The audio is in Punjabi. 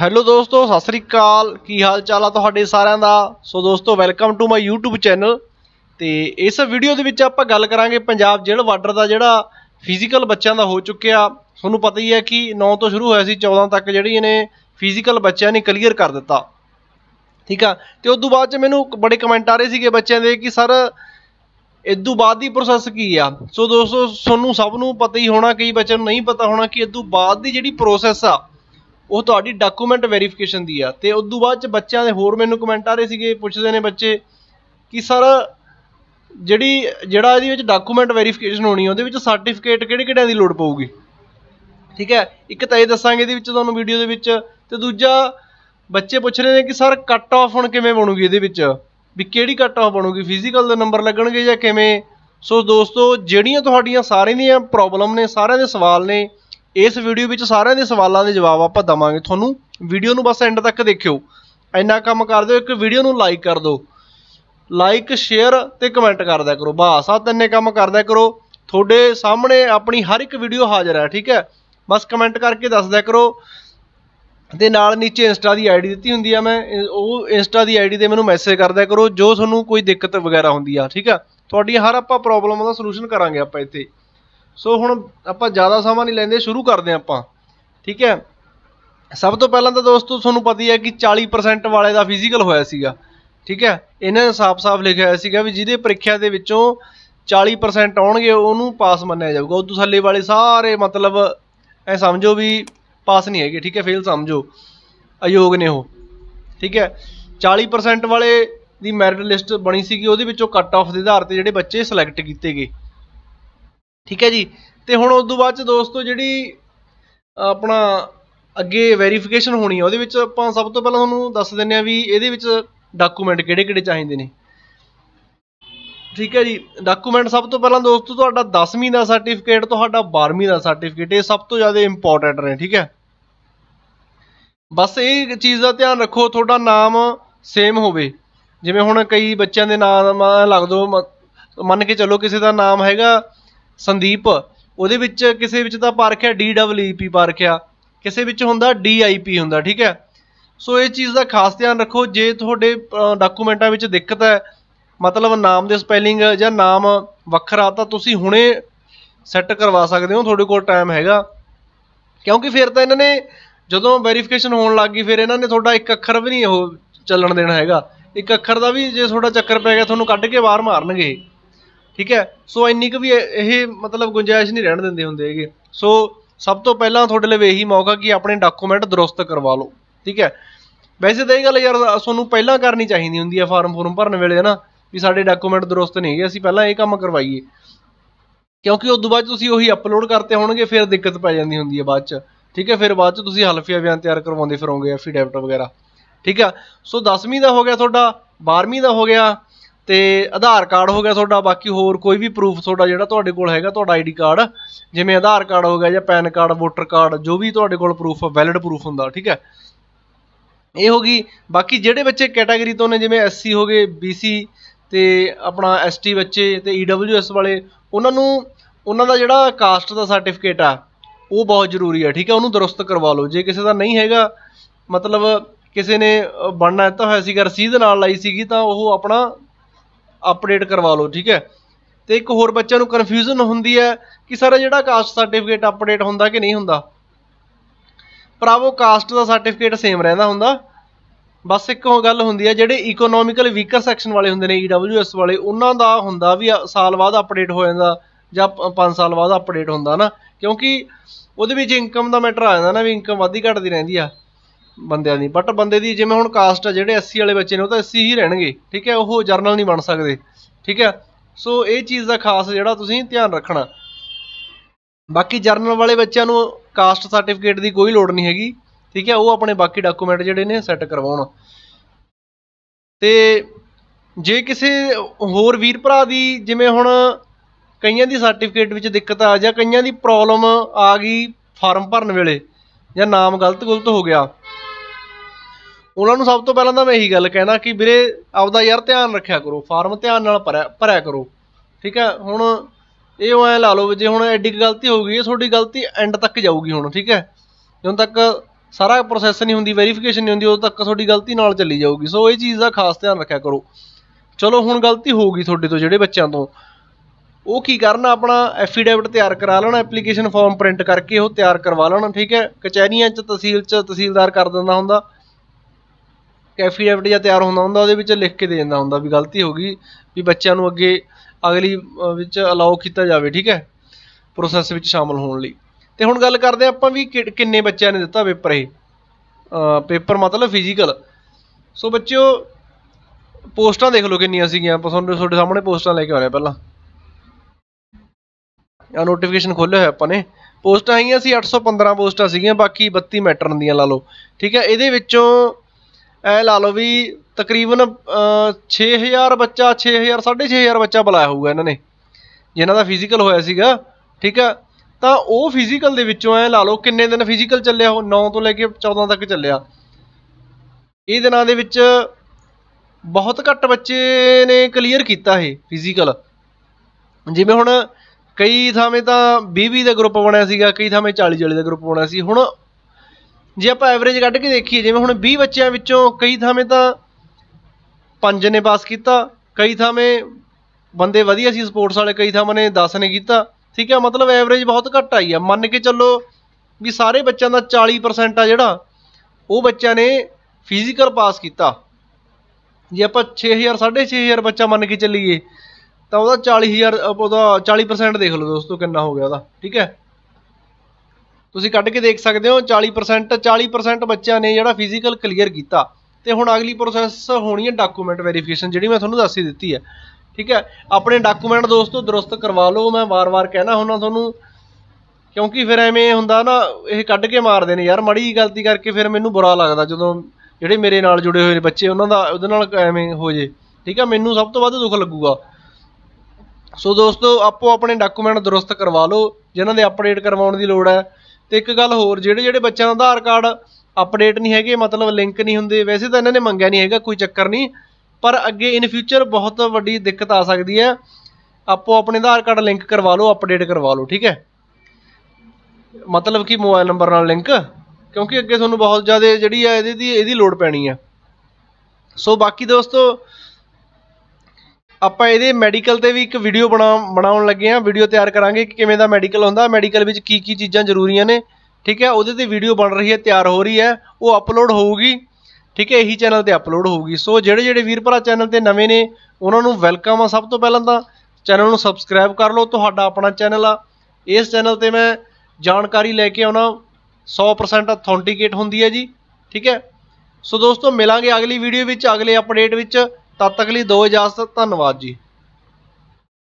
ਹੈਲੋ ਦੋਸਤੋ ਸਤਿ ਸ੍ਰੀ ਅਕਾਲ ਕੀ ਹਾਲ ਚਾਲ ਆ ਤੁਹਾਡੇ ਸਾਰਿਆਂ ਦਾ ਸੋ ਦੋਸਤੋ welcome to my YouTube channel ਤੇ ਇਸ ਵੀਡੀਓ ਦੇ ਵਿੱਚ ਆਪਾਂ ਗੱਲ ਕਰਾਂਗੇ ਪੰਜਾਬ ਜੇਲ੍ਹ ਬਾਰਡਰ ਦਾ ਜਿਹੜਾ ਫਿਜ਼ੀਕਲ ਬੱਚਿਆਂ ਦਾ ਹੋ ਚੁੱਕਿਆ ਤੁਹਾਨੂੰ ਪਤਾ ਹੀ ਹੈ ਕਿ 9 ਤੋਂ ਸ਼ੁਰੂ ਹੋਇਆ ਸੀ 14 ਤੱਕ ਜਿਹੜੀ ਇਹਨੇ ਫਿਜ਼ੀਕਲ ਬੱਚਿਆਂ ਨੇ ਕਲੀਅਰ ਕਰ ਦਿੱਤਾ ਠੀਕ ਆ ਤੇ ਉਸ ਤੋਂ ਬਾਅਦ ਚ ਮੈਨੂੰ ਬੜੇ ਕਮੈਂਟ ਆ ਰਹੇ ਸੀਗੇ ਬੱਚਿਆਂ ਦੇ ਕਿ ਸਰ ਇਸ ਤੋਂ ਬਾਅਦ ਦੀ ਪ੍ਰੋਸੈਸ ਕੀ ਆ ਸੋ ਦੋਸਤੋ ਤੁਹਾਨੂੰ ਸਭ ਨੂੰ ਪਤਾ ਹੀ ਹੋਣਾ ਕਈ ਬੱਚਿਆਂ ਨੂੰ ਨਹੀਂ ਪਤਾ ਹੋਣਾ ਕਿ ਇਸ ਤੋਂ ਬਾਅਦ ਦੀ ਜਿਹੜੀ ਪ੍ਰੋਸੈਸ ਆ ਉਹ ਤੁਹਾਡੀ ਡਾਕੂਮੈਂਟ ਵੈਰੀਫਿਕੇਸ਼ਨ ਦੀ ਆ ਤੇ ਉਸ ਤੋਂ ਬਾਅਦ ਚ ਬੱਚਿਆਂ ਦੇ ਹੋਰ ਮੈਨੂੰ ਕਮੈਂਟ ਆ ਰਹੇ ਸੀਗੇ ਪੁੱਛਦੇ ਨੇ ਬੱਚੇ ਕਿ ਸਰ ਜਿਹੜੀ ਜਿਹੜਾ ਇਹਦੇ ਵਿੱਚ ਡਾਕੂਮੈਂਟ ਵੈਰੀਫਿਕੇਸ਼ਨ ਹੋਣੀ ਉਹਦੇ ਵਿੱਚ ਸਰਟੀਫਿਕੇਟ ਕਿਹੜੇ ਕਿਹੜਿਆਂ ਦੀ ਲੋੜ ਪਊਗੀ ਠੀਕ ਹੈ ਇੱਕ ਤਾਂ ਇਹ ਦੱਸਾਂਗੇ ਇਹਦੇ ਵਿੱਚ ਤੁਹਾਨੂੰ ਵੀਡੀਓ ਦੇ ਵਿੱਚ ਤੇ ਦੂਜਾ ਬੱਚੇ ਪੁੱਛ ਰਹੇ ਨੇ ਕਿ ਸਰ ਕੱਟ ਆਫ ਹੁਣ ਕਿਵੇਂ ਬਣੂਗੀ ਇਹਦੇ ਵਿੱਚ ਵੀ ਕਿਹੜੀ ਕੱਟ ਆਫ ਬਣੂਗੀ ਫਿਜ਼ੀਕਲ ਦੇ ਨੰਬਰ ਲੱਗਣਗੇ ਜਾਂ ਕਿਵੇਂ ਸੋ ਦੋਸਤੋ ਜਿਹੜੀਆਂ ਤੁਹਾਡੀਆਂ ਸਾਰੀਆਂ ਦੀਆਂ ਪ੍ਰੋਬਲਮ ਨੇ ਸਾਰਿਆਂ ਦੇ ਸਵਾਲ ਨੇ ਇਸ ਵੀਡੀਓ ਵਿੱਚ ਸਾਰਿਆਂ ਦੇ ਸਵਾਲਾਂ ਦੇ ਜਵਾਬ ਆਪਾਂ ਦਵਾਂਗੇ ਤੁਹਾਨੂੰ ਵੀਡੀਓ ਨੂੰ ਬਸ ਐਂਡ ਤੱਕ ਦੇਖਿਓ ਇੰਨਾ ਕੰਮ ਕਰ ਦਿਓ ਇੱਕ ਵੀਡੀਓ ਨੂੰ ਲਾਈਕ ਕਰ ਦਿਓ ਲਾਈਕ ਸ਼ੇਅਰ ਤੇ ਕਮੈਂਟ ਕਰਦਿਆ ਕਰੋ ਬਸ ਆ ਤਿੰਨੇ ਕੰਮ ਕਰਦਿਆ ਕਰੋ ਤੁਹਾਡੇ ਸਾਹਮਣੇ ਆਪਣੀ ਹਰ ਇੱਕ ਵੀਡੀਓ ਹਾਜ਼ਰ ਹੈ ਠੀਕ ਹੈ ਬਸ ਕਮੈਂਟ ਕਰਕੇ ਦੱਸ ਦਿਆ ਕਰੋ ਤੇ ਨਾਲ ਨੀਚੇ ਇੰਸਟਾ ਦੀ ਆਈਡੀ ਦਿੱਤੀ ਹੁੰਦੀ ਆ ਮੈਂ ਉਹ ਇੰਸਟਾ ਦੀ ਆਈਡੀ ਤੇ ਮੈਨੂੰ ਮੈਸੇਜ ਕਰਦਿਆ ਕਰੋ ਜੋ ਤੁਹਾਨੂੰ ਕੋਈ ਦਿੱਕਤ ਵਗੈਰਾ ਹੁੰਦੀ ਆ ਠੀਕ ਆ ਤੁਹਾਡੀ ਹਰ ਆਪਾਂ ਪ੍ਰੋਬਲਮ ਦਾ ਸੋਲੂਸ਼ਨ ਕਰਾਂਗੇ ਆਪਾਂ ਇੱਥੇ ਸੋ ਹੁਣ ਆਪਾਂ ਜ਼ਿਆਦਾ ਸਮਾਂ ਨਹੀਂ ਲੈਂਦੇ ਸ਼ੁਰੂ ਕਰਦੇ ਹਾਂ ਆਪਾਂ ਠੀਕ ਹੈ ਸਭ ਤੋਂ ਪਹਿਲਾਂ ਤਾਂ ਦੋਸਤੋ ਤੁਹਾਨੂੰ ਪਤਾ ਹੀ ਹੈ ਕਿ 40% ਵਾਲੇ ਦਾ ਫਿਜ਼ੀਕਲ ਹੋਇਆ ਸੀਗਾ ਠੀਕ ਹੈ ਇਹਨਾਂ ਨੇ ਸਾਫ਼-ਸਾਫ਼ ਲਿਖਿਆ ਹੋਇਆ ਸੀਗਾ ਵੀ ਜਿਹਦੇ ਪ੍ਰੀਖਿਆ ਦੇ ਵਿੱਚੋਂ 40% ਆਉਣਗੇ ਉਹਨੂੰ ਪਾਸ ਮੰਨਿਆ ਜਾਊਗਾ ਉਦੋਂ ਥੱਲੇ ਵਾਲੇ ਸਾਰੇ ਮਤਲਬ ਐ ਸਮਝੋ ਵੀ ਪਾਸ ਨਹੀਂ ਹੈਗੇ ਠੀਕ ਹੈ ਫੇਲ ਸਮਝੋ ਅਯੋਗ ਨੇ ਉਹ ਠੀਕ ਹੈ 40% ਵਾਲੇ ਦੀ ਮੈਰਿਟ ਲਿਸਟ ਬਣੀ ਸੀਗੀ ਉਹਦੇ ਵਿੱਚੋਂ ਕੱਟ ਆਫ ਦੇ ਆਧਾਰ ਤੇ ਜਿਹੜੇ ਬੱਚੇ ਸਿਲੈਕਟ ਕੀਤੇ ਗਏ ਠੀਕ ਹੈ ਜੀ ਤੇ ਹੁਣ ਉਸ ਤੋਂ ਬਾਅਦ ਚ ਦੋਸਤੋ ਜਿਹੜੀ ਆਪਣਾ ਅੱਗੇ ਵੈਰੀਫਿਕੇਸ਼ਨ ਹੋਣੀ ਹੈ ਉਹਦੇ ਵਿੱਚ ਆਪਾਂ ਸਭ ਤੋਂ ਪਹਿਲਾਂ ਤੁਹਾਨੂੰ ਦੱਸ ਦਿੰਨੇ ਆ ਵੀ ਇਹਦੇ ਵਿੱਚ ਡਾਕੂਮੈਂਟ ਕਿਹੜੇ-ਕਿਹੜੇ ਚਾਹੀਦੇ ਨੇ ਠੀਕ ਹੈ ਜੀ ਡਾਕੂਮੈਂਟ ਸਭ ਤੋਂ ਪਹਿਲਾਂ ਦੋਸਤੋ ਤੁਹਾਡਾ 10ਵੀਂ ਦਾ ਸਰਟੀਫਿਕੇਟ ਤੁਹਾਡਾ 12ਵੀਂ ਦਾ ਸਰਟੀਫਿਕੇਟ ਇਹ ਸਭ ਤੋਂ ਜ਼ਿਆਦਾ ਇੰਪੋਰਟੈਂਟ ਨੇ ਠੀਕ ਹੈ ਬਸ ਇਹ ਚੀਜ਼ ਦਾ ਧਿਆਨ ਰੱਖੋ ਤੁਹਾਡਾ ਨਾਮ ਸੇਮ ਹੋਵੇ ਜਿਵੇਂ ਹੁਣ ਕਈ ਬੱਚਿਆਂ ਦੇ ਨਾਮ ਲੱਗ ਦੋ ਮੰਨ ਕੇ ਚੱਲੋ ਕਿਸੇ ਦਾ ਨਾਮ ਹੈਗਾ ਸੰਦੀਪ ਉਹਦੇ ਵਿੱਚ ਕਿਸੇ ਵਿੱਚ ਤਾਂ ਪਾਰਕ ਹੈ D double E P park ਆ ਕਿਸੇ ਵਿੱਚ ਹੁੰਦਾ ਡੀ ਆਈ ਪੀ ਹੁੰਦਾ ਠੀਕ ਹੈ ਸੋ ਇਹ ਚੀਜ਼ ਦਾ ਖਾਸ ਧਿਆਨ ਰੱਖੋ ਜੇ ਤੁਹਾਡੇ ਡਾਕੂਮੈਂਟਾਂ ਵਿੱਚ ਦਿੱਕਤ ਹੈ ਮਤਲਬ ਨਾਮ ਦੇ ਸਪੈਲਿੰਗ ਜਾਂ ਨਾਮ ਵੱਖਰਾ ਤਾਂ ਤੁਸੀਂ ਹੁਣੇ ਸੈੱਟ ਕਰਵਾ ਸਕਦੇ ਹੋ ਤੁਹਾਡੇ ਕੋਲ ਟਾਈਮ ਹੈਗਾ ਕਿਉਂਕਿ ਫਿਰ ਤਾਂ ਇਹਨਾਂ ਨੇ ਜਦੋਂ ਵੈਰੀਫਿਕੇਸ਼ਨ ਹੋਣ ਲੱਗ ਗਈ ਫਿਰ ਇਹਨਾਂ ਨੇ ਤੁਹਾਡਾ ਇੱਕ ਅੱਖਰ ਵੀ ਨਹੀਂ ਉਹ ਚੱਲਣ ਦੇਣਾ ਹੈਗਾ ਇੱਕ ਅੱਖਰ ਦਾ ਵੀ ਜੇ ਤੁਹਾਡਾ ਚੱਕਰ ਪੈ ਗਿਆ ਤੁਹਾਨੂੰ ਕੱਢ ਕੇ ਬਾਹਰ ਮਾਰਨਗੇ ਠੀਕ ਹੈ ਸੋ ਇੰਨੀ ਕੁ ਵੀ ਇਹ ਮਤਲਬ ਗੁੰਜਾਇਸ਼ ਨਹੀਂ ਰਹਿਣ ਦਿੰਦੇ ਹੁੰਦੇ ਹੈਗੇ ਸੋ ਸਭ ਤੋਂ ਪਹਿਲਾਂ ਤੁਹਾਡੇ ਲਈ ਇਹੀ ਮੌਕਾ ਕਿ ਆਪਣੇ ਡਾਕੂਮੈਂਟ ਦਰੁਸਤ ਕਰਵਾ ਲਓ ਠੀਕ ਹੈ ਵੈਸੇ ਤਾਂ ਇਹ ਗੱਲ ਯਾਰ ਤੁਹਾਨੂੰ ਪਹਿਲਾਂ ਕਰਨੀ ਚਾਹੀਦੀ ਹੁੰਦੀ ਹੈ ਫਾਰਮ ਫੋਰਮ ਭਰਨ ਵੇਲੇ ਨਾ ਵੀ ਸਾਡੇ ਡਾਕੂਮੈਂਟ ਦਰੁਸਤ ਨਹੀਂ ਹੈਗੇ ਅਸੀਂ ਪਹਿਲਾਂ ਇਹ ਕੰਮ ਕਰਵਾਈਏ ਕਿਉਂਕਿ ਉਸ ਤੋਂ ਬਾਅਦ ਤੁਸੀਂ ਉਹੀ ਅਪਲੋਡ ਕਰਤੇ ਹੋਣਗੇ ਫਿਰ ਦਿੱਕਤ ਪੈ ਜਾਂਦੀ ਹੁੰਦੀ ਹੈ ਬਾਅਦ 'ਚ ਠੀਕ ਹੈ ਫਿਰ ਬਾਅਦ 'ਚ ਤੁਸੀਂ ਹਲਫੀਆ ਬਿਆਨ ਤਿਆਰ ਕਰਵਾਉਂਦੇ ਫਿਰੋਗੇ ਐਫੀਡੈਵਿਟ ਵਗੈਰਾ ਠੀਕ ਆ ਸੋ 10ਵੀਂ ਦਾ ਹੋ ਗਿਆ ਤੁਹਾਡਾ 12ਵੀਂ ਦਾ ਹੋ ਗਿਆ ਤੇ ਆਧਾਰ ਕਾਰਡ ਹੋ ਗਿਆ ਤੁਹਾਡਾ ਬਾਕੀ ਹੋਰ ਕੋਈ ਵੀ ਪ੍ਰੂਫ ਤੁਹਾਡਾ ਜਿਹੜਾ ਤੁਹਾਡੇ ਕੋਲ ਹੈਗਾ ਤੁਹਾਡਾ ਆਈਡੀ ਕਾਰਡ ਜਿਵੇਂ ਆਧਾਰ ਕਾਰਡ ਹੋ ਗਿਆ ਜਾਂ ਪੈਨ ਕਾਰਡ ਵੋਟਰ ਕਾਰਡ ਜੋ ਵੀ ਤੁਹਾਡੇ ਕੋਲ ਪ੍ਰੂਫ ਵੈਲਿਡ ਪ੍ਰੂਫ ਹੁੰਦਾ ਠੀਕ ਹੈ ਇਹ ਹੋ ਗਈ ਬਾਕੀ ਜਿਹੜੇ ਬੱਚੇ ਕੈਟਾਗਰੀ ਤੋਂ ਨੇ ਜਿਵੇਂ ਐਸਸੀ ਹੋ ਗਏ ਬੀਸੀ ਤੇ ਆਪਣਾ ਐਸਟੀ ਬੱਚੇ ਤੇ ਈਡਬਲਯੂਐਸ ਵਾਲੇ ਉਹਨਾਂ ਨੂੰ ਉਹਨਾਂ ਦਾ ਜਿਹੜਾ ਕਾਸਟ ਦਾ ਸਰਟੀਫਿਕੇਟ ਆ ਉਹ ਬਹੁਤ ਜ਼ਰੂਰੀ ਹੈ ਠੀਕ ਹੈ ਉਹਨੂੰ ਦਰੁਸਤ ਕਰਵਾ ਲਓ ਜੇ ਕਿਸੇ ਦਾ ਨਹੀਂ ਹੈਗਾ ਮਤਲਬ ਕਿਸੇ ਨੇ ਬਣਨਾ ਤਾਂ ਹੋਇਆ ਸੀਗਾ ਰਸੀਦ ਨਾਲ ਲਈ ਸੀਗੀ ਤਾਂ ਉਹ ਆਪਣਾ ਅਪਡੇਟ ਕਰਵਾ ਲਓ ਠੀਕ ਹੈ ਤੇ ਇੱਕ ਹੋਰ ਬੱਚਿਆਂ ਨੂੰ ਕਨਫਿਊਜ਼ਨ ਹੁੰਦੀ ਹੈ ਕਿ ਸਾਰਾ ਜਿਹੜਾ ਕਾਸਟ ਸਰਟੀਫਿਕੇਟ ਅਪਡੇਟ ਹੁੰਦਾ ਕਿ ਨਹੀਂ ਹੁੰਦਾ ਪ੍ਰਾਵੋ ਕਾਸਟ ਦਾ ਸਰਟੀਫਿਕੇਟ ਸੇਮ ਰਹਿੰਦਾ ਹੁੰਦਾ ਬਸ ਇੱਕ ਹੋ ਗੱਲ ਹੁੰਦੀ ਹੈ ਜਿਹੜੇ ਇਕਨੋਮਿਕਲ ਵੀਕਰ ਸੈਕਸ਼ਨ ਵਾਲੇ ਹੁੰਦੇ ਨੇ EWS ਵਾਲੇ ਉਹਨਾਂ ਦਾ ਹੁੰਦਾ ਵੀ ਸਾਲ ਬਾਅਦ ਅਪਡੇਟ ਹੋ ਜਾਂਦਾ ਜਾਂ 5 ਸਾਲ ਬਾਅਦ ਅਪਡੇਟ ਹੁੰਦਾ ਨਾ ਕਿਉਂਕਿ ਉਹਦੇ ਵਿੱਚ ਇਨਕਮ ਦਾ ਮੈਟਰ ਆ ਜਾਂਦਾ ਨਾ ਵੀ ਇਨਕਮ ਵਧਦੀ ਘਟਦੀ ਰਹਿੰਦੀ ਆ ਬੰਦਿਆਂ ਦੀ ਬਟ ਬੰਦੇ ਦੀ ਜਿਵੇਂ ਹੁਣ ਕਾਸਟ ਆ ਜਿਹੜੇ ਐਸਸੀ ਵਾਲੇ ਬੱਚੇ ਨੇ ਉਹ ਤਾਂ ਐਸਸੀ ਹੀ ਰਹਿਣਗੇ ਠੀਕ ਹੈ ਉਹ ਜਰਨਲ ਨਹੀਂ ਬਣ ਸਕਦੇ ਠੀਕ ਹੈ ਸੋ ਇਹ ਚੀਜ਼ ਦਾ ਖਾਸ ਜਿਹੜਾ ਤੁਸੀਂ ਧਿਆਨ ਰੱਖਣਾ ਬਾਕੀ ਜਰਨਲ ਵਾਲੇ ਬੱਚਿਆਂ ਨੂੰ ਕਾਸਟ ਸਰਟੀਫਿਕੇਟ ਦੀ ਕੋਈ ਲੋੜ ਨਹੀਂ ਹੈਗੀ ਠੀਕ ਹੈ ਉਹ ਆਪਣੇ ਬਾਕੀ ਡਾਕੂਮੈਂਟ ਜਿਹੜੇ ਨੇ ਸੈੱਟ ਕਰਵਾਉਣ ਤੇ ਜੇ ਕਿਸੇ ਹੋਰ ਵੀਰ ਭਰਾ ਦੀ ਜਿਵੇਂ ਹੁਣ ਕਈਆਂ ਦੀ ਸਰਟੀਫਿਕੇਟ ਵਿੱਚ ਦਿੱਕਤ ਆ ਜਾਂ ਕਈਆਂ ਦੀ ਪ੍ਰੋਬਲਮ ਆ ਗਈ ਫਾਰਮ ਭਰਨ ਵੇਲੇ ਜਾਂ ਨਾਮ ਗਲਤ ਗਲਤ ਹੋ ਗਿਆ ਉਹਨਾਂ ਨੂੰ ਸਭ ਤੋਂ ਪਹਿਲਾਂ ਤਾਂ ਮੈਂ ਇਹੀ ਗੱਲ ਕਹਿਣਾ ਕਿ ਵੀਰੇ ਆਪਦਾ ਯਾਰ ਧਿਆਨ ਰੱਖਿਆ ਕਰੋ ਫਾਰਮ ਧਿਆਨ ਨਾਲ ਭਰਿਆ ਭਰਿਆ ਕਰੋ ਠੀਕ ਹੈ ਹੁਣ ਇਹ ਉਹ ਐ ਲਾ ਲਓ ਜੇ ਹੁਣ ਐਡੀ ਗਲਤੀ ਹੋ ਗਈ ਇਹ ਤੁਹਾਡੀ ਗਲਤੀ ਐਂਡ ਤੱਕ ਜਾਊਗੀ ਹੁਣ ਠੀਕ ਹੈ ਜਦੋਂ ਤੱਕ ਸਾਰਾ ਪ੍ਰੋਸੈਸ ਨਹੀਂ ਹੁੰਦੀ ਵੈਰੀਫਿਕੇਸ਼ਨ ਨਹੀਂ ਹੁੰਦੀ ਉਦੋਂ ਤੱਕ ਤੁਹਾਡੀ ਗਲਤੀ ਨਾਲ ਚੱਲੀ ਜਾਊਗੀ ਸੋ ਇਹ ਚੀਜ਼ ਦਾ ਖਾਸ ਧਿਆਨ ਰੱਖਿਆ ਕਰੋ ਚਲੋ ਹੁਣ ਗਲਤੀ ਹੋ ਗਈ ਤੁਹਾਡੇ ਤੋਂ ਜਿਹੜੇ ਬੱਚਿਆਂ ਤੋਂ ਉਹ ਕੀ ਕਰਨਾ ਆਪਣਾ ਐਫੀਡੇਵਿਟ ਤਿਆਰ ਕਰਾ ਲੈਣਾ ਐਪਲੀਕੇਸ਼ਨ ਫਾਰਮ ਪ੍ਰਿੰਟ ਕਰਕੇ ਉਹ ਤਿਆਰ ਕਰਵਾ ਲੈਣਾ ਠੀਕ ਹੈ ਕਚਹਿਰੀਆਂ 'ਚ ਤਹਿਸੀਲ 'ਚ ਤਹਿਸੀਲਦਾਰ ਕਰ ਦਿੰਦਾ ਹੁੰਦਾ ਐਫੀਡੈਵਿਟ ਜਾਂ ਤਿਆਰ ਹੁੰਦਾ ਹੁੰਦਾ ਉਹਦੇ ਵਿੱਚ ਲਿਖ ਕੇ ਦੇ ਦਿੰਦਾ ਹੁੰਦਾ ਵੀ ਗਲਤੀ ਹੋ ਗਈ ਵੀ ਬੱਚਿਆਂ ਨੂੰ ਅੱਗੇ ਅਗਲੀ ਵਿੱਚ ਅਲਾਓ ਕੀਤਾ ਜਾਵੇ ਠੀਕ ਹੈ ਪ੍ਰੋਸੈਸ ਵਿੱਚ ਸ਼ਾਮਲ ਹੋਣ ਲਈ ਤੇ ਹੁਣ ਗੱਲ ਕਰਦੇ ਆਪਾਂ ਵੀ ਕਿੰਨੇ ਬੱਚਿਆਂ ਨੇ ਦਿੱਤਾ ਪੇਪਰ ਇਹ ਪੇਪਰ ਮਤਲਬ ਫਿਜ਼ੀਕਲ ਸੋ ਬੱਚਿਓ ਪੋਸਟਾਂ ਦੇਖ ਲਓ ਕਿੰਨੀਆਂ ਸੀਗੀਆਂ ਆਪਾਂ ਤੁਹਾਡੇ ਸਾਹਮਣੇ ਪੋਸਟਾਂ ਲੈ ਕੇ ਆਉਣੇ ਪਹਿਲਾਂ ਆ ਨੋਟੀਫਿਕੇਸ਼ਨ ਖੋਲ੍ਹਿਆ ਹੋਇਆ ਆਪਾਂ ਨੇ ਪੋਸਟਾਂ ਆਈਆਂ ਸੀ 815 ਪੋਸਟਾਂ ਸੀਗੀਆਂ ਬਾਕੀ 32 ਮੈਟਰਨ ਦੀਆਂ ਲਾ ਲਓ ਠੀਕ ਹੈ ਇਹਦੇ ਵਿੱਚੋਂ ਐ ਲਾ ਲਓ ਵੀ ਤਕਰੀਬਨ 6000 ਬੱਚਾ 6000 6500 ਬੱਚਾ ਬੁਲਾਇਆ ਹੋਊਗਾ ਇਹਨਾਂ ਨੇ ਜਿਨ੍ਹਾਂ ਦਾ ਫਿਜ਼ੀਕਲ ਹੋਇਆ ਸੀਗਾ ਠੀਕ ਆ ਤਾਂ ਉਹ ਫਿਜ਼ੀਕਲ ਦੇ ਵਿੱਚੋਂ ਐ ਲਾ ਲਓ ਕਿੰਨੇ ਦਿਨ ਫਿਜ਼ੀਕਲ ਚੱਲਿਆ ਉਹ 9 ਤੋਂ ਲੈ ਕੇ 14 ਤੱਕ ਚੱਲਿਆ ਇਹ ਦਿਨਾਂ ਦੇ ਵਿੱਚ ਬਹੁਤ ਘੱਟ ਬੱਚੇ ਨੇ ਕਲੀਅਰ ਕੀਤਾ ਇਹ ਫਿਜ਼ੀਕਲ ਜਿਵੇਂ ਹੁਣ ਕਈ ਥਾਵੇਂ ਤਾਂ 20 20 ਦਾ ਗਰੁੱਪ ਬਣਿਆ ਸੀਗਾ ਕਈ ਥਾਵੇਂ 40 40 ਦਾ ਗਰੁੱਪ ਬਣਿਆ ਸੀ ਹੁਣ ਜੇ ਆਪਾਂ ਐਵਰੇਜ ਕੱਢ ਕੇ ਦੇਖੀਏ ਜਿਵੇਂ ਹੁਣ 20 ਬੱਚਿਆਂ ਵਿੱਚੋਂ ਕਈ ਥਾਵੇਂ ਤਾਂ 5 ਨੇ ਪਾਸ ਕੀਤਾ ਕਈ ਥਾਵੇਂ ਬੰਦੇ ਵਧੀਆ ਸੀ ਸਪੋਰਟਸ ਵਾਲੇ ਕਈ ਥਾਵਾਂ ਨੇ 10 ਨੇ ਕੀਤਾ ਠੀਕ ਹੈ ਮਤਲਬ ਐਵਰੇਜ ਬਹੁਤ ਘੱਟ ਆਈ ਆ ਮੰਨ ਕੇ ਚੱਲੋ ਵੀ ਸਾਰੇ ਬੱਚਿਆਂ ਦਾ 40% ਆ ਜਿਹੜਾ ਉਹ ਬੱਚਿਆਂ ਨੇ ਫਿਜ਼ੀਕਲ ਪਾਸ ਕੀਤਾ ਜੇ ਆਪਾਂ 6000 6500 ਬੱਚਾ ਮੰਨ ਕੇ ਚੱਲੀਏ ਤਾਂ ਉਹਦਾ 40000 ਉਹਦਾ 40% ਦੇਖ ਲਓ ਦੋਸਤੋ ਕਿੰਨਾ ਹੋ ਗਿਆ ਉਹਦਾ ਠੀਕ ਹੈ ਤੁਸੀਂ ਕੱਢ ਕੇ ਦੇਖ ਸਕਦੇ ਹੋ 40% 40% ਬੱਚਿਆਂ ਨੇ ਜਿਹੜਾ ਫਿਜ਼ੀਕਲ ਕਲੀਅਰ ਕੀਤਾ ਤੇ ਹੁਣ ਅਗਲੀ ਪ੍ਰੋਸੈਸ ਹੋਣੀ ਹੈ ਡਾਕੂਮੈਂਟ ਵੈਰੀਫਿਕੇਸ਼ਨ ਜਿਹੜੀ ਮੈਂ ਤੁਹਾਨੂੰ ਦੱਸ ਹੀ ਦਿੱਤੀ ਹੈ ਠੀਕ ਹੈ ਆਪਣੇ ਡਾਕੂਮੈਂਟ ਦੋਸਤੋ ਦਰੁਸਤ ਕਰਵਾ ਲਓ ਮੈਂ ਵਾਰ-ਵਾਰ ਕਹਿਣਾ ਹੁੰਦਾ ਤੁਹਾਨੂੰ ਕਿਉਂਕਿ ਫਿਰ ਐਵੇਂ ਹੁੰਦਾ ਨਾ ਇਹ ਕੱਢ ਕੇ ਮਾਰਦੇ ਨੇ ਯਾਰ ਮੜੀ ਗਲਤੀ ਕਰਕੇ ਫਿਰ ਮੈਨੂੰ ਬੁਰਾ ਲੱਗਦਾ ਜਦੋਂ ਜਿਹੜੇ ਮੇਰੇ ਨਾਲ ਜੁੜੇ ਹੋਏ ਨੇ ਬੱਚੇ ਉਹਨਾਂ ਦਾ ਉਹਦੇ ਨਾਲ ਐਵੇਂ ਹੋ ਜੇ ਠੀਕ ਹੈ ਮੈਨੂੰ ਸਭ ਤੋਂ ਵੱਧ ਦੁੱਖ ਲੱਗੂਗਾ ਸੋ ਦੋਸਤੋ ਆਪੋ ਆਪਣੇ ਡਾਕੂਮੈਂਟ ਦਰੁਸਤ ਕਰਵਾ ਲਓ ਜਿਨ੍ਹਾਂ ਦੇ ਅਪਡੇਟ ਕਰਵਾਉਣ ਦੀ ਲੋੜ ਹੈ ਤੇ ਇੱਕ ਗੱਲ ਹੋਰ ਜਿਹੜੇ ਜਿਹੜੇ ਬੱਚਿਆਂ ਦਾ ਆਧਾਰ ਕਾਰਡ ਅਪਡੇਟ ਨਹੀਂ ਹੈਗੇ ਮਤਲਬ ਲਿੰਕ ਨਹੀਂ ਹੁੰਦੇ ਵੈਸੇ ਤਾਂ ਇਹਨਾਂ ਨੇ ਮੰਗਿਆ ਨਹੀਂ ਹੈਗਾ ਕੋਈ ਚੱਕਰ ਨਹੀਂ ਪਰ ਅੱਗੇ ਇਨ ਫਿਊਚਰ ਬਹੁਤ ਵੱਡੀ ਦਿੱਕਤ ਆ ਸਕਦੀ ਹੈ ਆਪੋ ਆਪਣੇ ਆਧਾਰ ਕਾਰਡ ਲਿੰਕ ਕਰਵਾ ਲਓ ਅਪਡੇਟ ਕਰਵਾ ਲਓ ਠੀਕ ਹੈ ਮਤਲਬ ਕਿ ਮੋਬਾਈਲ ਨੰਬਰ ਨਾਲ ਲਿੰਕ ਕਿਉਂਕਿ ਅੱਗੇ ਤੁਹਾਨੂੰ ਬਹੁਤ ਜ਼ਿਆਦਾ ਜਿਹੜੀ ਹੈ ਇਹਦੀ ਇਹਦੀ ਲੋੜ ਪੈਣੀ ਹੈ ਸੋ ਬਾਕੀ ਦੋਸਤੋ ਆਪਾਂ ਇਹਦੇ ਮੈਡੀਕਲ ਤੇ ਵੀ ਇੱਕ ਵੀਡੀਓ ਬਣਾ ਬਣਾਉਣ ਲੱਗੇ ਆ ਵੀਡੀਓ ਤਿਆਰ ਕਰਾਂਗੇ ਕਿ ਕਿਵੇਂ ਦਾ ਮੈਡੀਕਲ ਹੁੰਦਾ ਮੈਡੀਕਲ ਵਿੱਚ ਕੀ ਕੀ ਚੀਜ਼ਾਂ ਜ਼ਰੂਰੀਆਂ ਨੇ ਠੀਕ ਹੈ ਉਹਦੇ ਤੇ ਵੀਡੀਓ ਬਣ ਰਹੀ ਹੈ ਤਿਆਰ ਹੋ ਰਹੀ ਹੈ ਉਹ ਅਪਲੋਡ ਹੋਊਗੀ ਠੀਕ ਹੈ ਇਹੀ ਚੈਨਲ ਤੇ ਅਪਲੋਡ ਹੋਊਗੀ ਸੋ ਜਿਹੜੇ ਜਿਹੜੇ ਵੀਰ ਭਰਾ ਚੈਨਲ ਤੇ ਨਵੇਂ ਨੇ ਉਹਨਾਂ ਨੂੰ ਵੈਲਕਮ ਆ ਸਭ ਤੋਂ ਪਹਿਲਾਂ ਤਾਂ ਚੈਨਲ ਨੂੰ ਸਬਸਕ੍ਰਾਈਬ ਕਰ ਲਓ ਤੁਹਾਡਾ ਆਪਣਾ ਚੈਨਲ ਆ ਇਸ ਚੈਨਲ ਤੇ ਮੈਂ ਜਾਣਕਾਰੀ ਲੈ ਕੇ ਆਉਣਾ 100% ਅਥੈਂਟੀਕੇਟ ਹੁੰਦੀ ਹੈ ਜੀ ਠੀਕ ਹੈ ਸੋ ਦੋਸਤੋ ਮਿਲਾਂਗੇ ਅਗਲੀ ਵੀਡੀਓ ਵਿੱਚ ਅਗਲੇ ਅਪਡੇਟ ਵਿੱਚ ਤਦ ਤੱਕ ਲਈ ਦੋ ਇਜਾਜ਼ਤ ਧੰਨਵਾਦ ਜੀ